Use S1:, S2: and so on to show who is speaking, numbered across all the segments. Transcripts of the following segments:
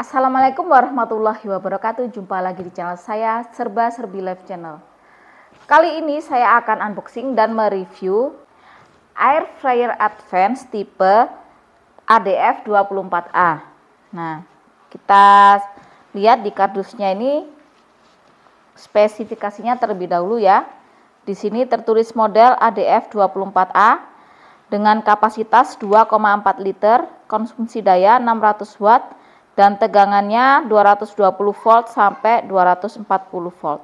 S1: Assalamualaikum warahmatullahi wabarakatuh. Jumpa lagi di channel saya Serba Serbi Live Channel. Kali ini saya akan unboxing dan mereview air fryer advance tipe ADF 24A. Nah, kita lihat di kardusnya ini spesifikasinya terlebih dahulu ya. Di sini tertulis model ADF 24A dengan kapasitas 2,4 liter, konsumsi daya 600 watt dan tegangannya 220 volt sampai 240 volt.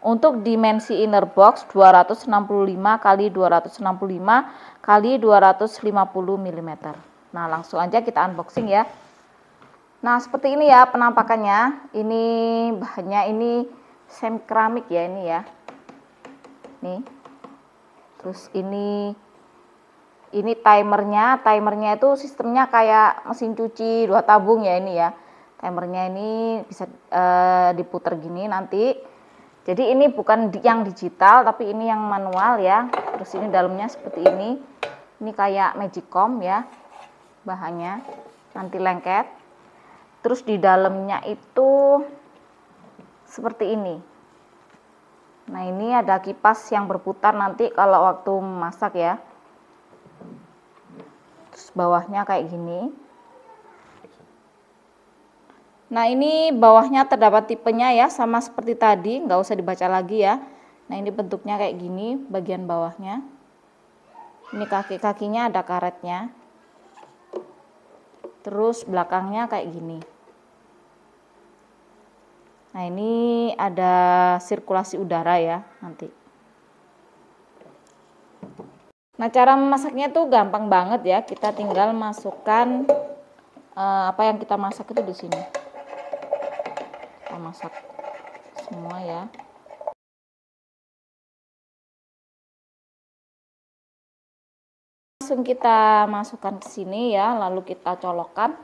S1: Untuk dimensi inner box 265 kali 265 kali 250 mm. Nah, langsung aja kita unboxing ya. Nah, seperti ini ya penampakannya. Ini bahannya ini semi keramik ya ini ya. Nih. Terus ini ini timernya timernya itu sistemnya kayak mesin cuci dua tabung ya ini ya timernya ini bisa e, diputer gini nanti jadi ini bukan yang digital tapi ini yang manual ya terus ini dalamnya seperti ini ini kayak magicom ya bahannya nanti lengket terus di dalamnya itu seperti ini nah ini ada kipas yang berputar nanti kalau waktu masak ya terus bawahnya kayak gini. Nah ini bawahnya terdapat tipenya ya sama seperti tadi nggak usah dibaca lagi ya. Nah ini bentuknya kayak gini bagian bawahnya. Ini kaki-kakinya ada karetnya. Terus belakangnya kayak gini. Nah ini ada sirkulasi udara ya nanti. Nah, cara memasaknya tuh gampang banget ya. Kita tinggal masukkan uh, apa yang kita masak itu di sini. Kita masak semua ya. Langsung kita masukkan ke sini ya, lalu kita colokkan.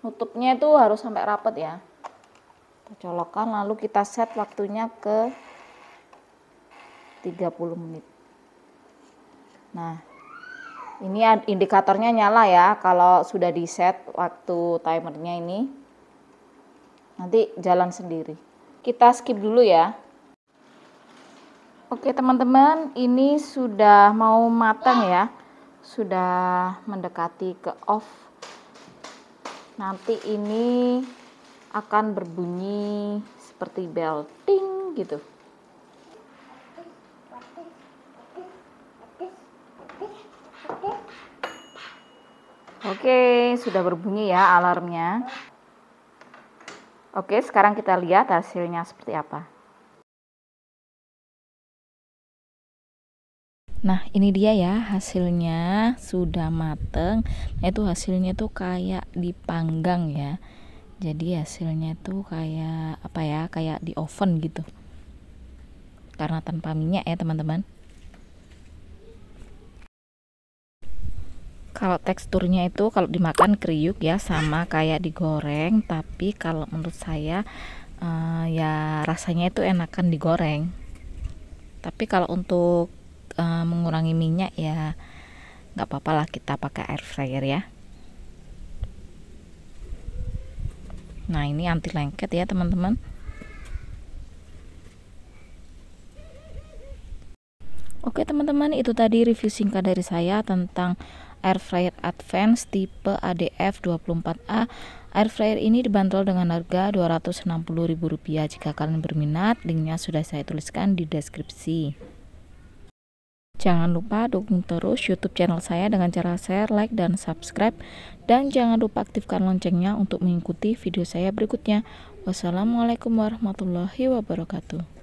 S1: Nutupnya itu harus sampai rapat ya. Kita colokkan lalu kita set waktunya ke 30 menit. Nah, ini indikatornya nyala ya kalau sudah di set waktu timernya ini. Nanti jalan sendiri. Kita skip dulu ya. Oke teman-teman, ini sudah mau matang ya. Sudah mendekati ke off. Nanti ini akan berbunyi seperti bel ting gitu. Oke, sudah berbunyi ya alarmnya. Oke, sekarang kita lihat hasilnya seperti apa. Nah, ini dia ya hasilnya sudah mateng. Nah, itu hasilnya tuh kayak dipanggang ya. Jadi hasilnya tuh kayak apa ya? Kayak di oven gitu. Karena tanpa minyak ya, teman-teman. kalau teksturnya itu kalau dimakan kriuk ya sama kayak digoreng tapi kalau menurut saya uh, ya rasanya itu enakan digoreng tapi kalau untuk uh, mengurangi minyak ya nggak apa-apa lah kita pakai air fryer ya nah ini anti lengket ya teman-teman Oke teman-teman itu tadi review singkat dari saya tentang air fryer advance tipe ADF 24A. Air fryer ini dibanderol dengan harga Rp260.000 jika kalian berminat. Linknya sudah saya tuliskan di deskripsi. Jangan lupa dukung terus YouTube channel saya dengan cara share, like, dan subscribe. Dan jangan lupa aktifkan loncengnya untuk mengikuti video saya berikutnya. Wassalamualaikum warahmatullahi wabarakatuh.